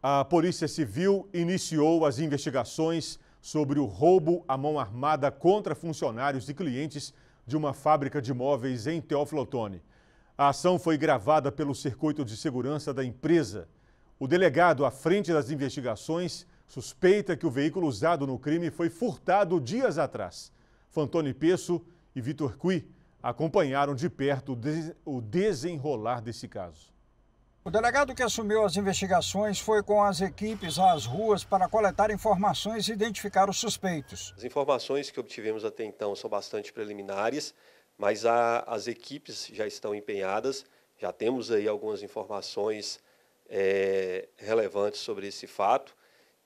A Polícia Civil iniciou as investigações sobre o roubo à mão armada contra funcionários e clientes de uma fábrica de móveis em Teófilo Otoni. A ação foi gravada pelo circuito de segurança da empresa. O delegado à frente das investigações suspeita que o veículo usado no crime foi furtado dias atrás. Fantoni Pesso e Vitor Cui acompanharam de perto o desenrolar desse caso. O delegado que assumiu as investigações foi com as equipes às ruas para coletar informações e identificar os suspeitos. As informações que obtivemos até então são bastante preliminares, mas a, as equipes já estão empenhadas, já temos aí algumas informações é, relevantes sobre esse fato.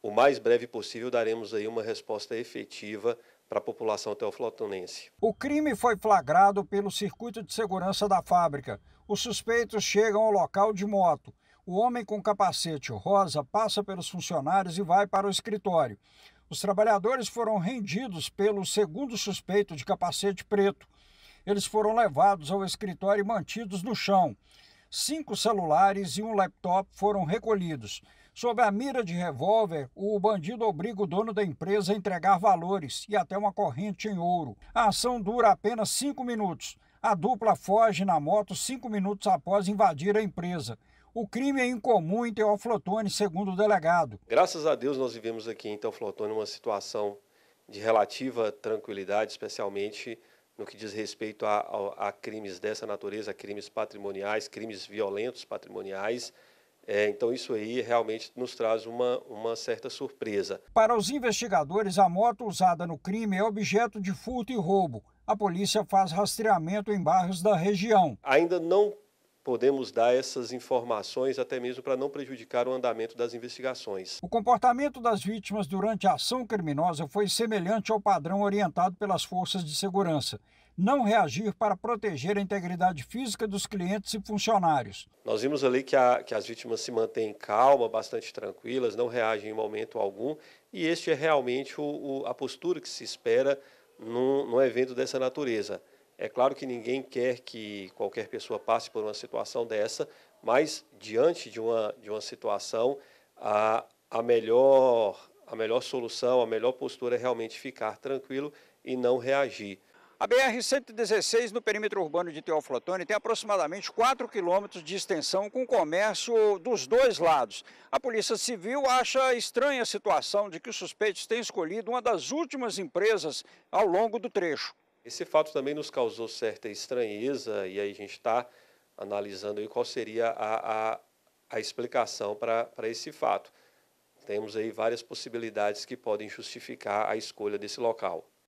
O mais breve possível daremos aí uma resposta efetiva para a população teoflotonense. O crime foi flagrado pelo circuito de segurança da fábrica. Os suspeitos chegam ao local de moto. O homem com capacete rosa passa pelos funcionários e vai para o escritório. Os trabalhadores foram rendidos pelo segundo suspeito de capacete preto. Eles foram levados ao escritório e mantidos no chão. Cinco celulares e um laptop foram recolhidos. Sob a mira de revólver, o bandido obriga o dono da empresa a entregar valores e até uma corrente em ouro. A ação dura apenas cinco minutos. A dupla foge na moto cinco minutos após invadir a empresa. O crime é incomum em Teoflotone, segundo o delegado. Graças a Deus nós vivemos aqui em Teoflotone uma situação de relativa tranquilidade, especialmente no que diz respeito a, a, a crimes dessa natureza, crimes patrimoniais, crimes violentos patrimoniais. É, então, isso aí realmente nos traz uma, uma certa surpresa. Para os investigadores, a moto usada no crime é objeto de furto e roubo. A polícia faz rastreamento em bairros da região. Ainda não podemos dar essas informações até mesmo para não prejudicar o andamento das investigações. O comportamento das vítimas durante a ação criminosa foi semelhante ao padrão orientado pelas forças de segurança não reagir para proteger a integridade física dos clientes e funcionários. Nós vimos ali que, a, que as vítimas se mantêm calma, bastante tranquilas, não reagem em momento algum, e este é realmente o, o, a postura que se espera num, num evento dessa natureza. É claro que ninguém quer que qualquer pessoa passe por uma situação dessa, mas diante de uma, de uma situação, a, a, melhor, a melhor solução, a melhor postura é realmente ficar tranquilo e não reagir. A BR-116, no perímetro urbano de Teófilo Otoni, tem aproximadamente 4 quilômetros de extensão com comércio dos dois lados. A Polícia Civil acha estranha a situação de que os suspeitos têm escolhido uma das últimas empresas ao longo do trecho. Esse fato também nos causou certa estranheza e aí a gente está analisando qual seria a, a, a explicação para esse fato. Temos aí várias possibilidades que podem justificar a escolha desse local.